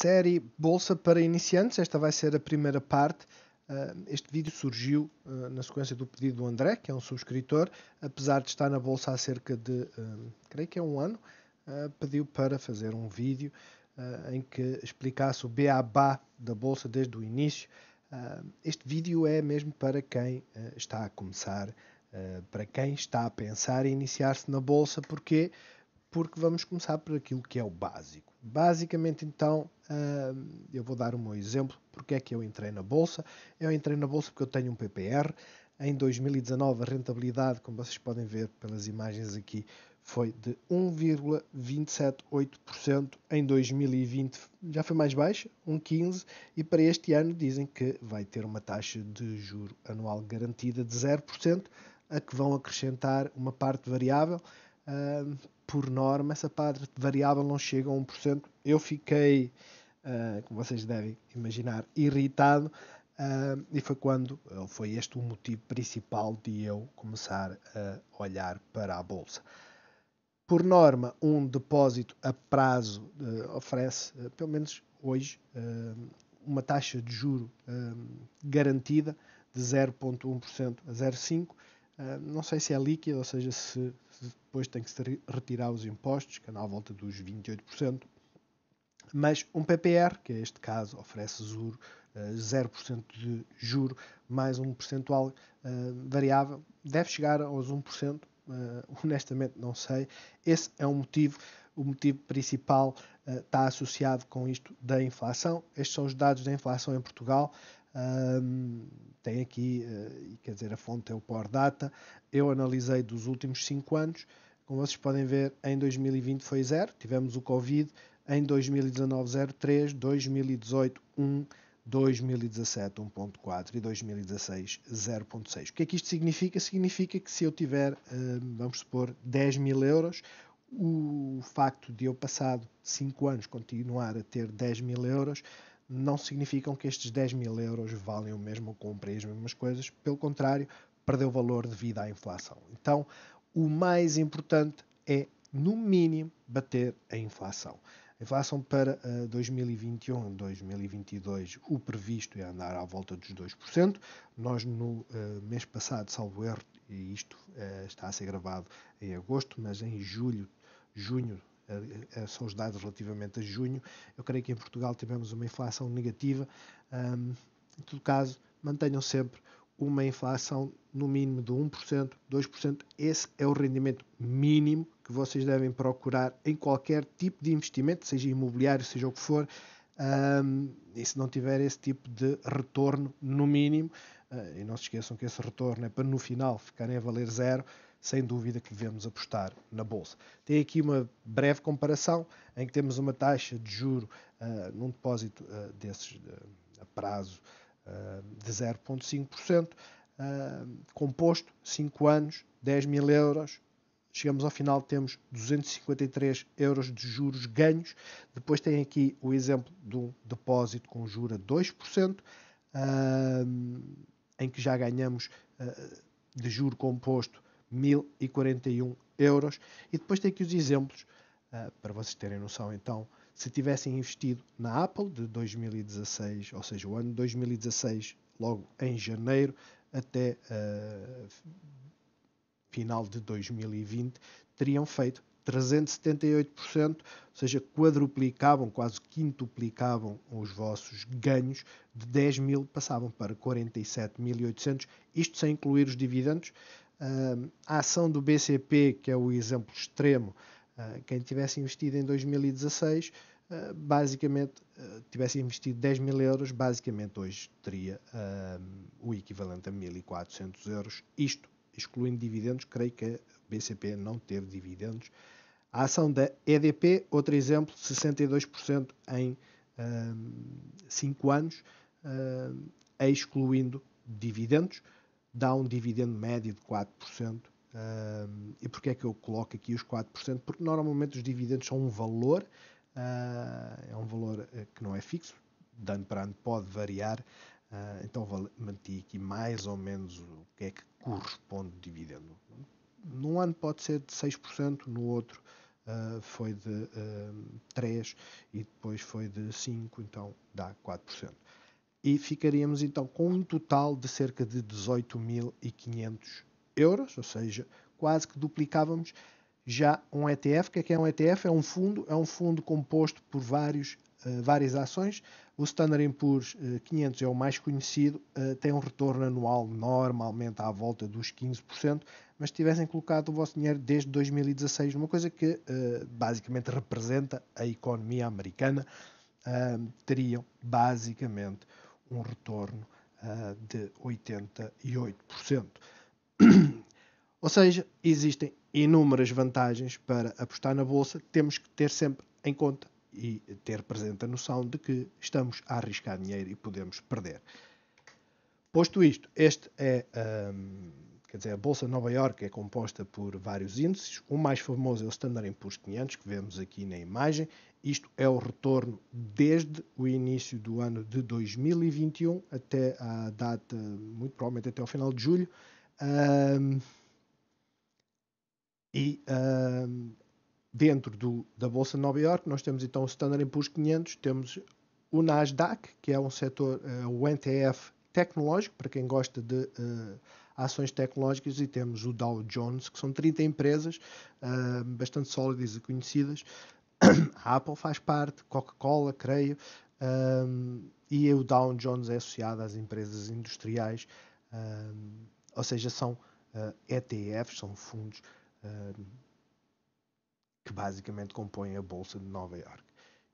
série Bolsa para Iniciantes. Esta vai ser a primeira parte. Ah, este vídeo surgiu ah, na sequência do pedido do André, que é um subscritor, apesar de estar na Bolsa há cerca de, ah, creio que é um ano, pediu para fazer um vídeo em que explicasse o beabá da Bolsa desde o início. Este vídeo é mesmo para quem está a começar, para quem está a pensar em iniciar-se na Bolsa, porque porque vamos começar por aquilo que é o básico. Basicamente, então, hum, eu vou dar o meu exemplo. Porque é que eu entrei na Bolsa? Eu entrei na Bolsa porque eu tenho um PPR. Em 2019, a rentabilidade, como vocês podem ver pelas imagens aqui, foi de 1,278%. Em 2020 já foi mais baixa, 1,15%. E para este ano dizem que vai ter uma taxa de juro anual garantida de 0%, a que vão acrescentar uma parte variável. Uh, por norma, essa parte variável não chega a 1%. Eu fiquei, uh, como vocês devem imaginar, irritado. Uh, e foi quando eh, foi este o motivo principal de eu começar a olhar para a bolsa. Por norma, um depósito a prazo uh, oferece, uh, pelo menos hoje, uh, uma taxa de juro garantida de 0,1% a 0,5%. não sei se é líquida, ou seja, se depois tem que se retirar os impostos, que anda à volta dos 28%. Mas um PPR, que é este caso, oferece juro, 0% eh, de juro, mais um percentual eh, variável, deve chegar aos 1%, eh, honestamente não sei. Esse é um motivo, o motivo principal está associado com isto da inflação. Estes são os dados da inflação em Portugal. tem aqui, quer dizer, a fonte é o Power Data. Eu analisei dos últimos 5 anos como vocês podem ver, em 2020 foi zero, tivemos o Covid, em 2019 0,3, 2018 1, 2017 1.4 e 2016 0.6. O que é que isto significa? Significa que se eu tiver, hum, vamos supor, 10 mil euros, o facto de eu passado 5 anos continuar a ter 10 mil euros não significam que estes 10 mil euros valem o mesmo ou comprem as mesmas coisas, pelo contrário, perdeu valor devido à inflação. Então, o mais importante é, no mínimo, bater a inflação. A inflação para uh, 2021 2022, o previsto é andar à volta dos 2%. Nós, no uh, mês passado, salvo erro, e isto uh, está a ser gravado em agosto, mas em julho, junho, eh, são os dados relativamente a junho, eu creio que em Portugal tivemos uma inflação negativa. Um, em todo caso, mantenham sempre uma inflação no mínimo de 1%, 2%. Esse é o rendimento mínimo que vocês devem procurar em qualquer tipo de investimento, seja imobiliário, seja o que for. Um, e se não tiver esse tipo de retorno, no mínimo, uh, e não se esqueçam que esse retorno é para no final ficarem a valer zero, sem dúvida que devemos apostar na Bolsa. Tem aqui uma breve comparação em que temos uma taxa de juro uh, num depósito uh, desses a prazo eh, de 0,5%, eh, composto, 5 anos, 10 mil euros. Chegamos ao final, temos 253 euros de juros ganhos. Depois tem aqui o exemplo de um depósito com juros a 2%, eh, em que já ganhamos de juro composto 1.041 euros. E depois tem aqui os exemplos, para vocês terem noção então, se tivessem investido na Apple de 2016, ou seja, o ano de 2016, logo em janeiro até uh, final de 2020, teriam feito 378%, ou seja, quadruplicavam, quase quintuplicavam os vossos ganhos, de 10 mil passavam para 47.800, isto sem incluir os dividendos. Uh, a ação do BCP, que é o exemplo extremo, ah, quem tivesse investido em 2016, ah, basicamente, ah, tivesse investido 10 mil euros, basicamente hoje teria o equivalente a 1.400 euros. Isto excluindo dividendos, creio que a BCP não teve dividendos. A ação da EDP, outro exemplo, 62% em 5 anos, excluindo dividendos, dá um dividendo médio de 4% Uh, e porquê é que eu coloco aqui os 4%? Porque normalmente os dividendos são um valor, uh, é um valor eh, que não é fixo, de ano para ano pode variar, uh, então manti aqui mais ou menos o que é que corresponde o dividendo. Num ano pode ser de 6%, no outro ah, foi de 3% e depois foi de 5%, então dá 4%. E ficaríamos então com um total de cerca de 18.500 euros, ou seja, quase que duplicávamos já um ETF. O que é, que é um ETF? É um fundo, é um fundo composto por vários, uh, várias ações. O Standard Poor's 500 eh, é o mais conhecido, uh, tem um retorno anual normalmente à volta dos 15%, mas se tivessem colocado o vosso dinheiro desde 2016 uma coisa que uh, basicamente representa a economia americana, teriam basicamente um retorno de 88%. Ou seja, existem inúmeras vantagens para apostar na bolsa, temos que ter sempre em conta e ter presente a noção de que estamos a arriscar dinheiro e podemos perder. Posto isto, este é, um, quer dizer, a Bolsa de Nova Iorque é composta por vários índices. O mais famoso é o Standard Poor's 500, que vemos aqui na imagem. Isto é o retorno desde o início do ano de 2021 até a data, muito provavelmente até o final de julho, um, e um, dentro do, da Bolsa de Nova York nós temos então o Standard Poor's 500, temos o Nasdaq, que é um setor, uh, o ETF tecnológico, para quem gosta de uh, ações tecnológicas, e temos o Dow Jones, que são 30 empresas uh, bastante sólidas e conhecidas. A Apple faz parte, Coca-Cola, creio, um, e o Dow Jones é associado às empresas industriais. Um, ou seja, são uh, eh, ETFs, são fundos uh, que basicamente compõem a Bolsa de Nova York.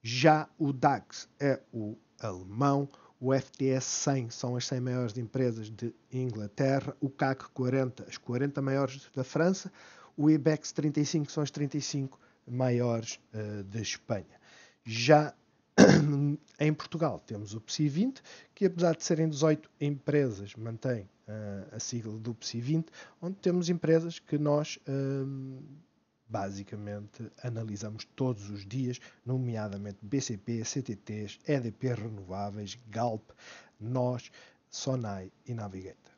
Já o DAX é o alemão, o FTS 100 são as 100 maiores empresas de Inglaterra, o CAC 40, as 40 maiores da França, o IBEX 35 são as 35 maiores uh, eh, da Espanha. Já em Portugal temos o PSI 20, que apesar de serem 18 empresas, mantém uh, a sigla do PSI 20, onde temos empresas que nós ah, basicamente analisamos todos os dias, nomeadamente BCP, CTTs, EDP Renováveis, Galp, Nós, Sonai e Navigator.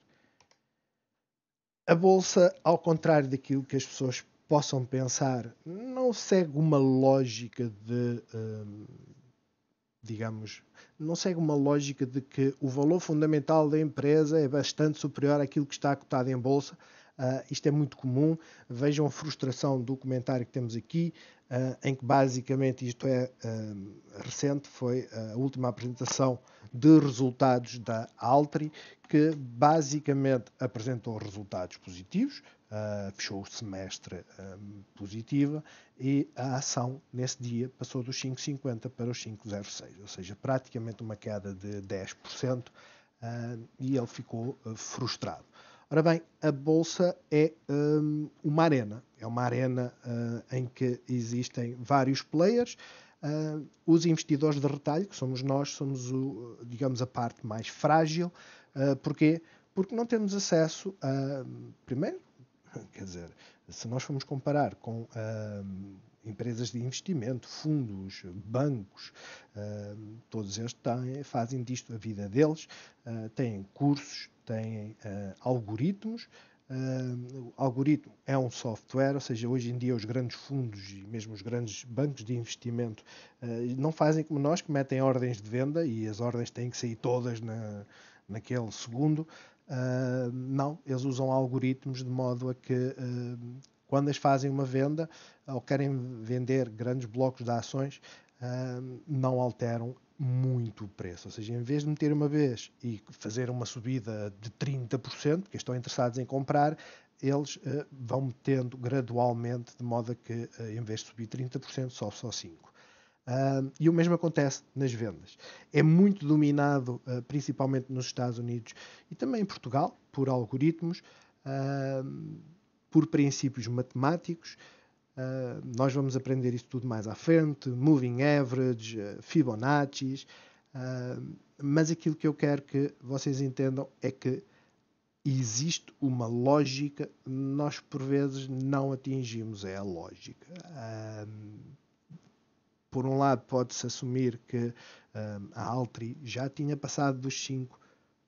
A Bolsa, ao contrário daquilo que as pessoas possam pensar, não segue uma lógica de. Ah, digamos, não segue uma lógica de que o valor fundamental da empresa é bastante superior àquilo que está cotado em bolsa. Uh, isto é muito comum. Vejam a frustração do comentário que temos aqui, uh, em que basicamente isto é uh, recente, foi a última apresentação de resultados da Altri, que basicamente apresentou resultados positivos, uh, fechou o semestre um, ah, positiva e a ação nesse dia passou dos 5,50 para os 5,06, ou seja, praticamente uma queda de 10% uh, ah, e ele ficou uh, frustrado. Ora bem, a Bolsa é um, uma arena, é uma arena em que existem vários players. Uh, os investidores de retalho, que somos nós, somos, o, digamos, a parte mais frágil. Uh, porquê? Porque não temos acesso, a, primeiro, Quer dizer, se nós formos comparar com hum, empresas de investimento, fundos, bancos, hum, todos eles têm, fazem disto a vida deles, hum, têm cursos, têm algoritmos. o algoritmo é um software, ou seja, hoje em dia os grandes fundos e mesmo os grandes bancos de investimento não fazem como nós, que metem ordens de venda e as ordens têm que sair todas na, naquele segundo. Uh, não, eles usam algoritmos de modo a que uh, quando eles fazem uma venda ou querem vender grandes blocos de ações, uh, não alteram muito o preço. Ou seja, em vez de meter uma vez e fazer uma subida de 30%, que estão interessados em comprar, eles vão metendo gradualmente, de modo a que em vez de subir 30%, sobe só 5%. Uh, e o mesmo acontece nas vendas. É muito dominado, uh, principalmente nos Estados Unidos e também em Portugal, por algoritmos, uh, por princípios matemáticos. Ah, nós vamos aprender isso tudo mais à frente: moving average, ah, Fibonacci. mas aquilo que eu quero que vocês entendam é que existe uma lógica, nós por vezes não atingimos é a lógica por um lado, pode-se assumir que um, a Altri já tinha passado dos 5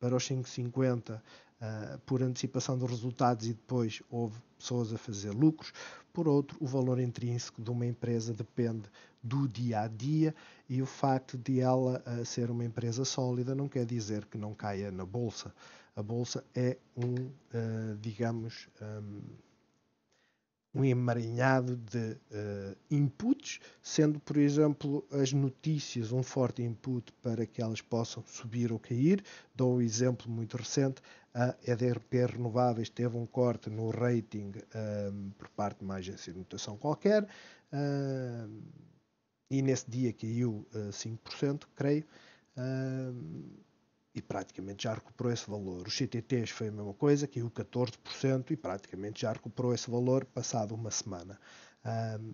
para os 5,50 uh, hum, por antecipação dos resultados e depois houve pessoas a fazer lucros. Por outro, o valor intrínseco de uma empresa depende do dia a dia e o facto de ela uh, ser uma empresa sólida não quer dizer que não caia na bolsa. A bolsa é um, uh, digamos, um, um emaranhado de uh, inputs, sendo, por exemplo, as notícias um forte input para que elas possam subir ou cair. Dou um exemplo muito recente: a EDRP Renováveis teve um corte no rating um, ehm, por parte de uma agência de notação qualquer, um, ehm, e nesse dia caiu uh, eh, 5%, creio. Um, ehm, e praticamente já recuperou esse valor. Os CTTs foi a mesma coisa, caiu 14% e praticamente já recuperou esse valor passado uma semana. Um,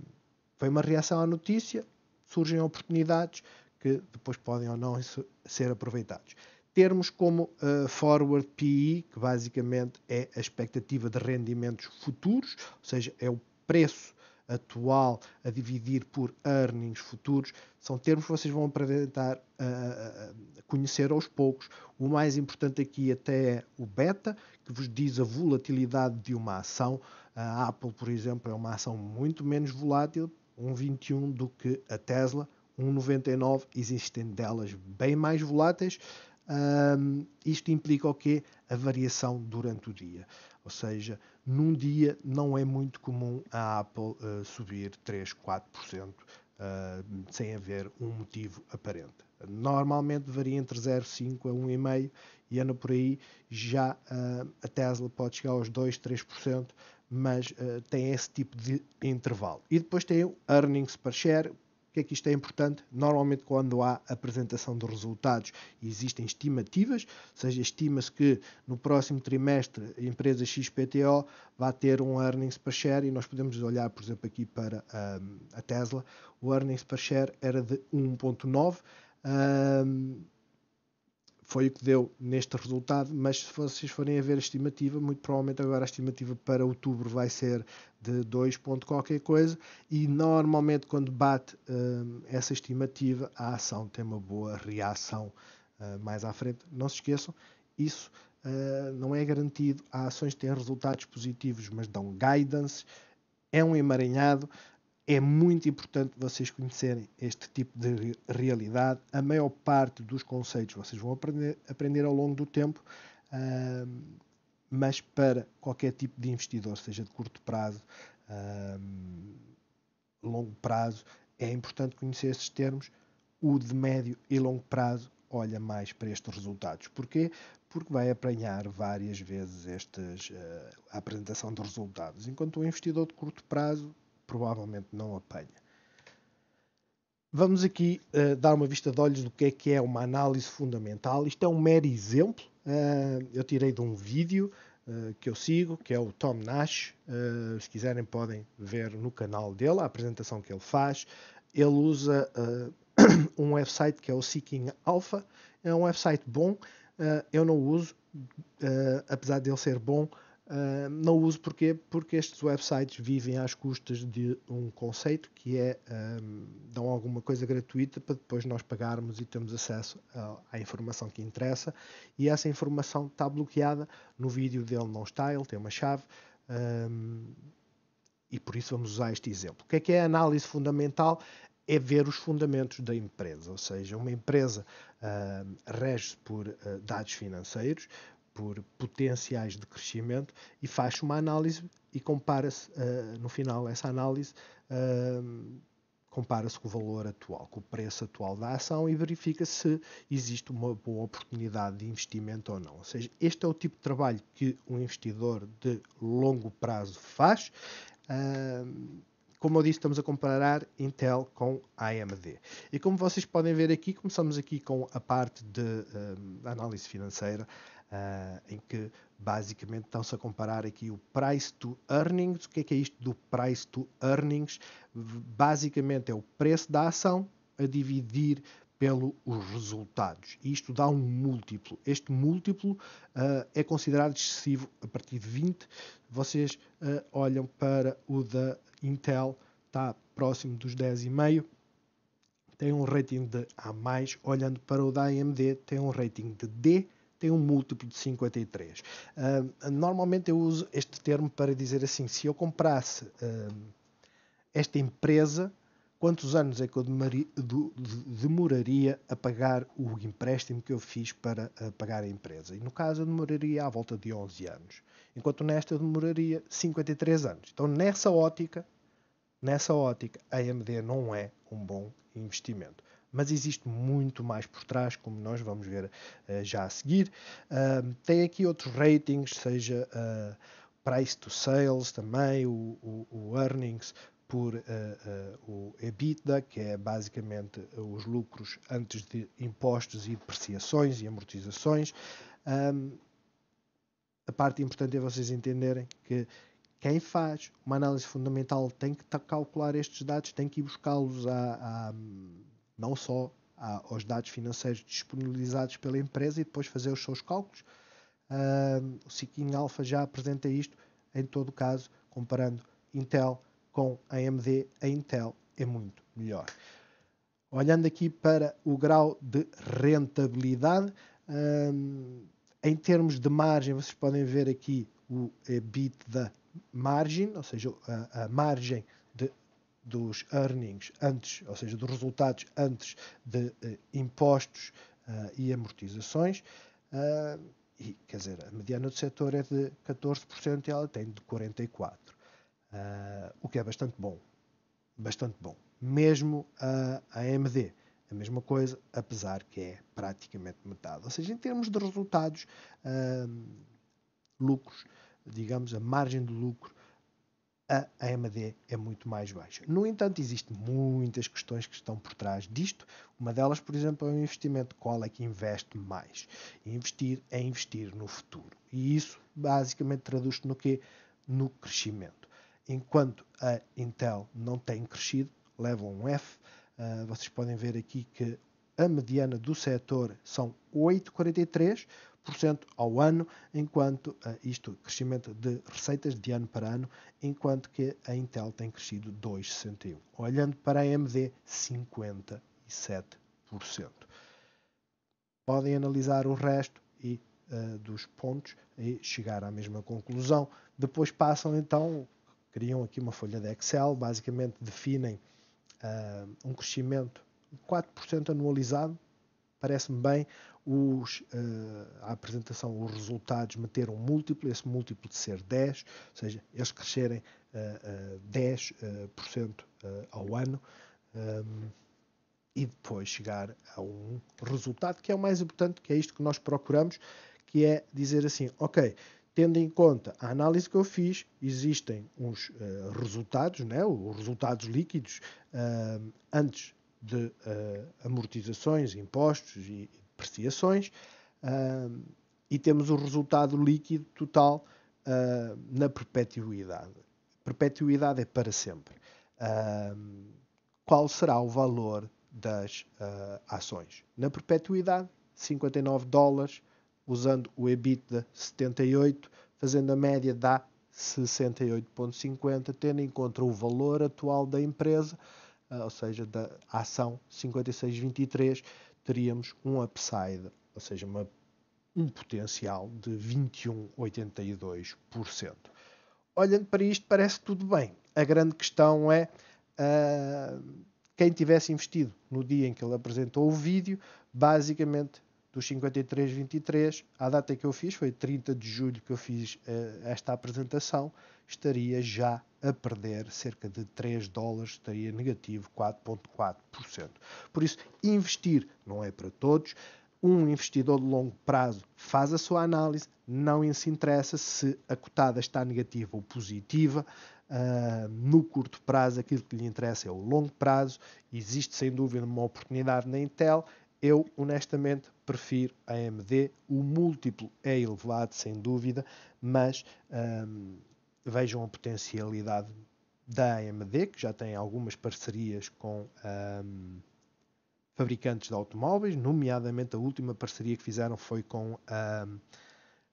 foi uma reação à notícia, surgem oportunidades que depois podem ou não ser aproveitadas. Termos como uh, forward PE, que basicamente é a expectativa de rendimentos futuros, ou seja, é o preço atual a dividir por earnings futuros, são termos que vocês vão apresentar a, a conhecer aos poucos. O mais importante aqui até é o beta, que vos diz a volatilidade de uma ação. A Apple, por exemplo, é uma ação muito menos volátil, 1,21 do que a Tesla, 1,99. Existem delas bem mais voláteis. Um, isto implica o quê? A variação durante o dia. Ou seja, num dia não é muito comum a Apple uh, subir 3, 4% uh, sem haver um motivo aparente. Normalmente varia entre 0,5% a 1,5% e anda por aí. Já uh, a Tesla pode chegar aos 2, 3%, mas uh, tem esse tipo de intervalo. E depois tem o earnings per share, que é que isto é importante? Normalmente, quando há apresentação de resultados, existem estimativas, ou seja, estima-se que no próximo trimestre a empresa XPTO vai ter um earnings per share, e nós podemos olhar, por exemplo, aqui para um, a Tesla, o earnings per share era de 1,9. Um, foi o que deu neste resultado, mas se vocês forem a ver a estimativa, muito provavelmente agora a estimativa para outubro vai ser de 2 ponto qualquer coisa e normalmente quando bate hum, essa estimativa, a ação tem uma boa reação hum, mais à frente. Não se esqueçam, isso hum, não é garantido. Há ações que têm resultados positivos, mas dão guidance, é um emaranhado. É muito importante vocês conhecerem este tipo de realidade. A maior parte dos conceitos vocês vão aprender, aprender ao longo do tempo, mas para qualquer tipo de investidor, seja de curto prazo, longo prazo, é importante conhecer esses termos. O de médio e longo prazo olha mais para estes resultados. Porquê? Porque vai apanhar várias vezes estas, uh, a apresentação de resultados. Enquanto o investidor de curto prazo provavelmente não apanha. Vamos aqui uh, dar uma vista de olhos do que é que é uma análise fundamental. Isto é um mero exemplo. Uh, eu tirei de um vídeo uh, que eu sigo, que é o Tom Nash. se quiserem podem ver no canal dele a apresentação que ele faz. Ele usa um website que é o Seeking Alpha. É um website bom. eu não uso, apesar de ele ser bom, ah, não uso porquê? Porque estes websites vivem às custas de um conceito que é um, ah, dão alguma coisa gratuita para depois nós pagarmos e termos acesso à, informação que interessa e essa informação está bloqueada. No vídeo dele não está, ele tem uma chave um, ah, e por isso vamos usar este exemplo. O que é que é a análise fundamental? É ver os fundamentos da empresa, ou seja, uma empresa uh, rege-se por uh, dados financeiros, por potenciais de crescimento e faz uma análise e compara-se uh, no final essa análise uh, compara-se com o valor atual, com o preço atual da ação e verifica se existe uma boa oportunidade de investimento ou não. Ou seja, este é o tipo de trabalho que um investidor de longo prazo faz. Uh, como eu disse, estamos a comparar Intel com AMD. E como vocês podem ver aqui, começamos aqui com a parte de análise financeira uh, em que basicamente estão-se a comparar aqui o price to earnings. O que é, que é isto do price to earnings? Basicamente é o preço da ação a dividir pelos resultados. isto dá um múltiplo. Este múltiplo uh, é considerado excessivo a partir de 20. Vocês uh, olham para o da Intel, está próximo dos 10,5. Tem um rating de A+, olhando para o da AMD, tem um rating de D tem um múltiplo de 53. Uh, ah, normalmente eu uso este termo para dizer assim: se eu comprasse uh, esta empresa, quantos anos é que eu demoraria a pagar o empréstimo que eu fiz para ah, pagar a empresa. E no caso eu demoraria à volta de 11 anos, enquanto nesta eu demoraria 53 anos. Então nessa ótica, nessa ótica, a AMD não é um bom investimento mas existe muito mais por trás, como nós vamos ver uh, já a seguir. Uh, tem aqui outros ratings, seja uh, price to sales também, o, o, o earnings por eh, o EBITDA, que é basicamente os lucros antes de impostos e depreciações e amortizações. Um, a parte importante é vocês entenderem que quem faz uma análise fundamental tem que calcular estes dados, tem que ir buscá-los à, à não só aos dados financeiros disponibilizados pela empresa e depois fazer os seus cálculos. Uh, o Seeking Alpha já apresenta isto, em todo o caso, comparando Intel com AMD, a Intel é muito melhor. Olhando aqui para o grau de rentabilidade, um, em termos de margem, vocês podem ver aqui o EBITDA margin, ou seja, a, a margem dos earnings antes, ou seja, dos resultados antes de eh, impostos uh, e amortizações. Uh, e, quer dizer, a mediana do setor é de 14% e ela tem de 44%, uh, o que é bastante bom. Bastante bom. Mesmo a AMD, a mesma coisa, apesar que é praticamente metade. Ou seja, em termos de resultados, lucros, digamos, a margem de lucro a AMD é muito mais baixa. No entanto, existem muitas questões que estão por trás disto. Uma delas, por exemplo, é o investimento. Qual é que investe mais? Investir é investir no futuro. E isso basicamente traduz-se no quê? No crescimento. Enquanto a Intel não tem crescido, leva um F. Uh, vocês podem ver aqui que a mediana do setor são 8,43% ao ano, enquanto ah, isto crescimento de receitas de ano para ano, enquanto que a Intel tem crescido 2,61%. Olhando para a AMD, 57%. Podem analisar o resto e uh, dos pontos e chegar à mesma conclusão. Depois passam então, criam aqui uma folha de Excel, basicamente definem uh, um crescimento 4% anualizado, parece-me bem, os, uh, a apresentação, os resultados meteram um múltiplo, esse múltiplo de ser 10, ou seja, eles crescerem uh, uh, 10% ao ano um, ehm, e depois chegar a um resultado que é o mais importante, que é isto que nós procuramos, que é dizer assim, ok, tendo em conta a análise que eu fiz, existem uns eh, resultados, né, os resultados líquidos eh, antes de uh, amortizações, impostos e depreciações, uh, e temos o resultado líquido total uh, na perpetuidade. Perpetuidade é para sempre. qual será o valor das eh, ações? Na perpetuidade, 59 dólares, usando o EBITDA 78, fazendo a média dá 68,50, tendo em conta o valor atual da empresa, ah, ou seja, da ação 56,23, teríamos um upside, ou seja, uma, um potencial de 21,82%. Olhando para isto, parece tudo bem. A grande questão é uh, quem tivesse investido no dia em que ele apresentou o vídeo, basicamente dos 53,23, à data que eu fiz, foi 30 de julho que eu fiz uh, esta apresentação, estaria já a perder cerca de 3 dólares, estaria negativo 4,4%. Por isso, investir não é para todos. Um investidor de longo prazo faz a sua análise, não se interessa se a cotada está negativa ou positiva. Uh, no curto prazo, aquilo que lhe interessa é o longo prazo. Existe sem dúvida uma oportunidade na Intel. Eu, honestamente, prefiro a AMD. O múltiplo é elevado, sem dúvida, mas ah, vejam a potencialidade da AMD, que já tem algumas parcerias com um, fabricantes de automóveis, nomeadamente a última parceria que fizeram foi com a, hum,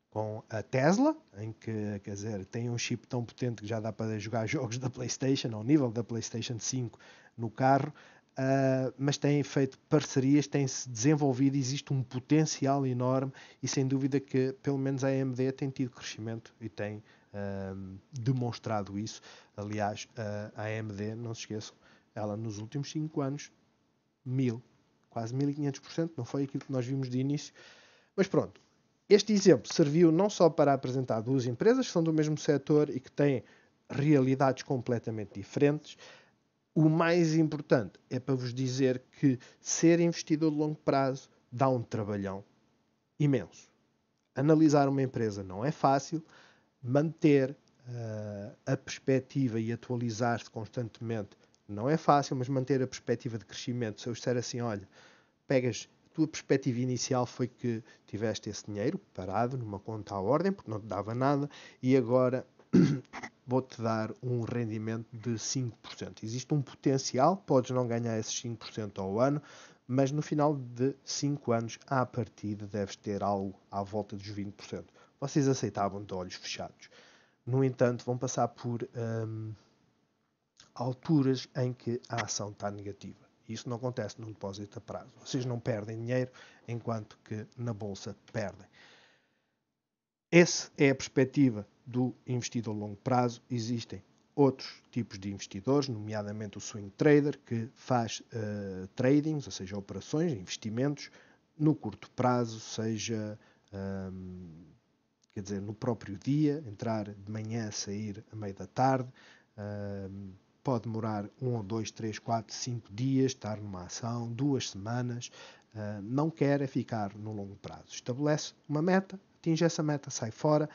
com a Tesla, em que quer dizer, tem um chip tão potente que já dá para jogar jogos da PlayStation, ao nível da PlayStation 5 no carro. Uh, mas têm feito parcerias, têm-se desenvolvido, existe um potencial enorme e sem dúvida que pelo menos a AMD tem tido crescimento e tem demonstrado isso. Aliás, a AMD, não se esqueçam, ela nos últimos 5 anos, mil, quase 1500%, não foi aquilo que nós vimos de início. Mas pronto, este exemplo serviu não só para apresentar duas empresas que são do mesmo setor e que têm realidades completamente diferentes. O mais importante é para vos dizer que ser investidor de longo prazo dá um trabalhão imenso. Analisar uma empresa não é fácil, manter uh, a perspectiva e atualizar-se constantemente não é fácil, mas manter a perspectiva de crescimento. Se eu disser assim, olha, pegas a tua perspectiva inicial foi que tiveste esse dinheiro parado numa conta à ordem, porque não te dava nada, e agora vou-te dar um rendimento de 5%. Existe um potencial, podes não ganhar esses 5% ao ano, mas no final de 5 anos, à partida, deves ter algo à volta dos 20% vocês aceitavam de olhos fechados. No entanto, vão passar por hum, alturas em que a ação está negativa. Isso não acontece num depósito a prazo. Vocês não perdem dinheiro, enquanto que na bolsa perdem. Essa é a perspectiva do investidor a longo prazo. Existem outros tipos de investidores, nomeadamente o swing trader, que faz uh, tradings, ou seja, operações, investimentos, no curto prazo, seja um, quer dizer, no próprio dia, entrar de manhã, sair à meia da tarde, uh, pode demorar um ou dois, três, quatro, cinco dias, estar numa ação, duas semanas, uh, não quer é ficar no longo prazo. Estabelece uma meta, atinge essa meta, sai fora.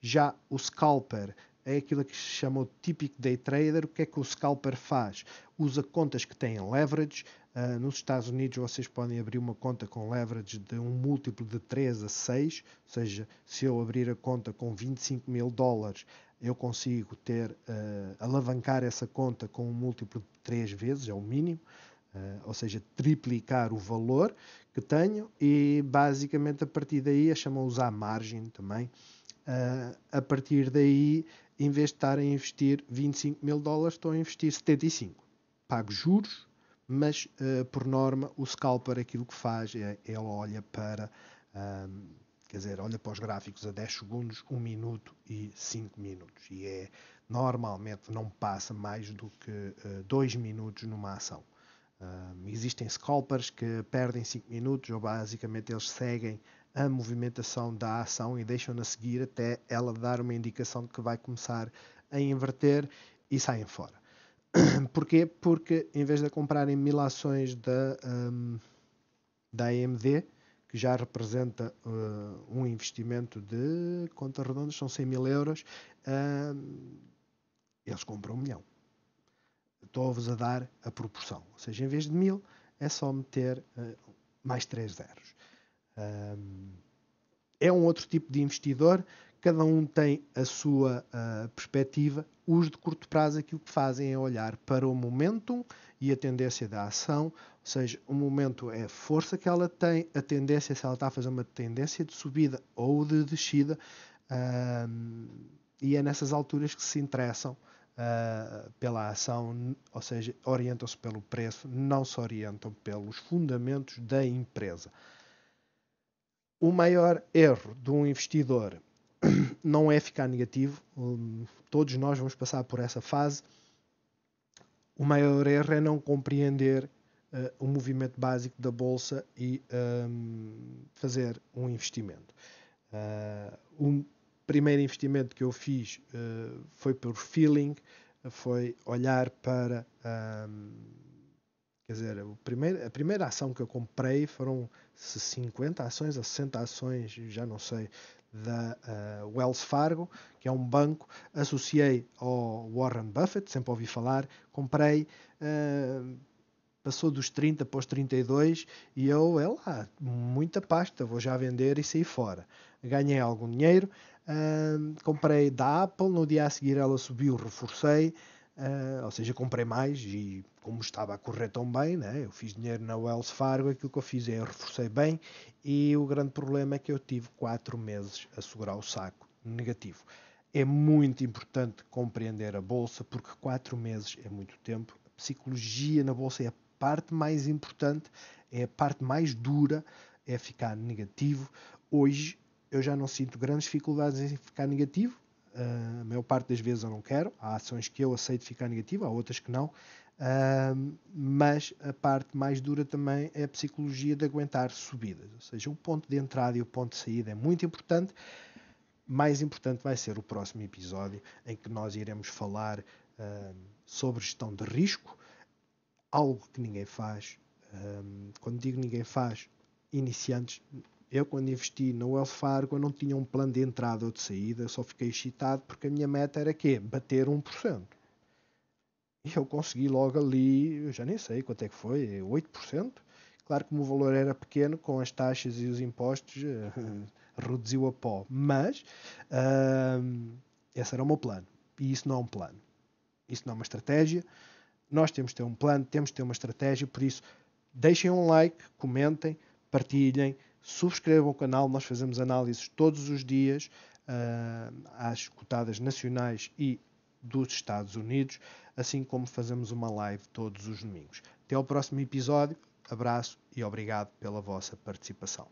Já o scalper é aquilo que se chamou de típico day trader. O que é que o scalper faz? Usa contas que têm leverage, Uh, nos Estados Unidos vocês podem abrir uma conta com leverage de um múltiplo de 3 a 6, ou seja, se eu abrir a conta com 25 mil dólares, eu consigo ter uh, alavancar essa conta com um múltiplo de 3 vezes, é o mínimo, uh, ou seja, triplicar o valor que tenho e basicamente a partir daí a chamam usar margem também. a partir daí, em vez de estar a investir 25 mil dólares, estou a investir 75. Pago juros mas uh, por norma o scalper aquilo que faz é ele olha para um, quer dizer, olha para os gráficos a 10 segundos, 1 minuto e 5 minutos e é normalmente não passa mais do que uh, eh, 2 minutos numa ação um, existem scalpers que perdem 5 minutos ou basicamente eles seguem a movimentação da ação e deixam-na seguir até ela dar uma indicação de que vai começar a inverter e saem fora Porquê? Porque em vez de comprarem mil ações da, um, da AMD, que já representa uh, um investimento de contas redondas, são 100 mil euros, hum, eles compram um milhão. Estou-vos a dar a proporção. Ou seja, em vez de mil, é só meter uh, mais três zeros. é um outro tipo de investidor, cada um tem a sua perspectiva, os de curto prazo o que fazem é olhar para o momentum e a tendência da ação, ou seja, o momento é a força que ela tem, a tendência, é se ela está a fazer uma tendência de subida ou de descida, um, e é nessas alturas que se interessam Uh, pela ação, ou seja, orientam-se pelo preço, não se orientam pelos fundamentos da empresa. O maior erro de um investidor não é ficar negativo, hum, todos nós vamos passar por essa fase. O maior erro é não compreender uh, o movimento básico da bolsa e um, fazer um investimento. Eh, o uh, primeiro investimento que eu fiz uh, foi por feeling, foi olhar para. Um, quer dizer, primeiro, a primeira ação que eu comprei foram 50 ações ou 60 ações, já não sei, da uh, Wells Fargo, que é um banco, associei ao Warren Buffett, sempre ouvi falar, comprei, uh, passou dos 30 para os 32 e eu, é lá, muita pasta, vou já vender e sair fora. Ganhei algum dinheiro, uh, comprei da Apple, no dia a seguir ela subiu, reforcei, Uh, ou seja, comprei mais e como estava a correr tão bem, né, eu fiz dinheiro na Wells Fargo, aquilo que eu fiz é eu reforcei bem e o grande problema é que eu tive 4 meses a segurar o saco negativo. É muito importante compreender a bolsa porque 4 meses é muito tempo. A psicologia na bolsa é a parte mais importante, é a parte mais dura, é ficar negativo. Hoje eu já não sinto grandes dificuldades em ficar negativo, ah, a maior parte das vezes eu não quero. Há ações que eu aceito ficar negativa, há outras que não. Uh, mas a parte mais dura também é a psicologia de aguentar subidas, ou seja, o ponto de entrada e o ponto de saída é muito importante. Mais importante vai ser o próximo episódio em que nós iremos falar uh, sobre gestão de risco, algo que ninguém faz. quando digo ninguém faz, iniciantes eu, quando investi no Wells Fargo, não tinha um plano de entrada ou de saída, só fiquei excitado porque a minha meta era quê? Bater 1%. E eu consegui logo ali, eu já nem sei quanto é que foi, 8%. Claro que o valor era pequeno, com as taxas e os impostos, eh, reduziu a pó. Mas uh, esse era o meu plano. E isso não é um plano. Isso não é uma estratégia. Nós temos de ter um plano, temos de ter uma estratégia. Por isso, deixem um like, comentem, partilhem subscrevam o canal, nós fazemos análises todos os dias uh, às cotadas nacionais e dos Estados Unidos, assim como fazemos uma live todos os domingos. Até ao próximo episódio, abraço e obrigado pela vossa participação.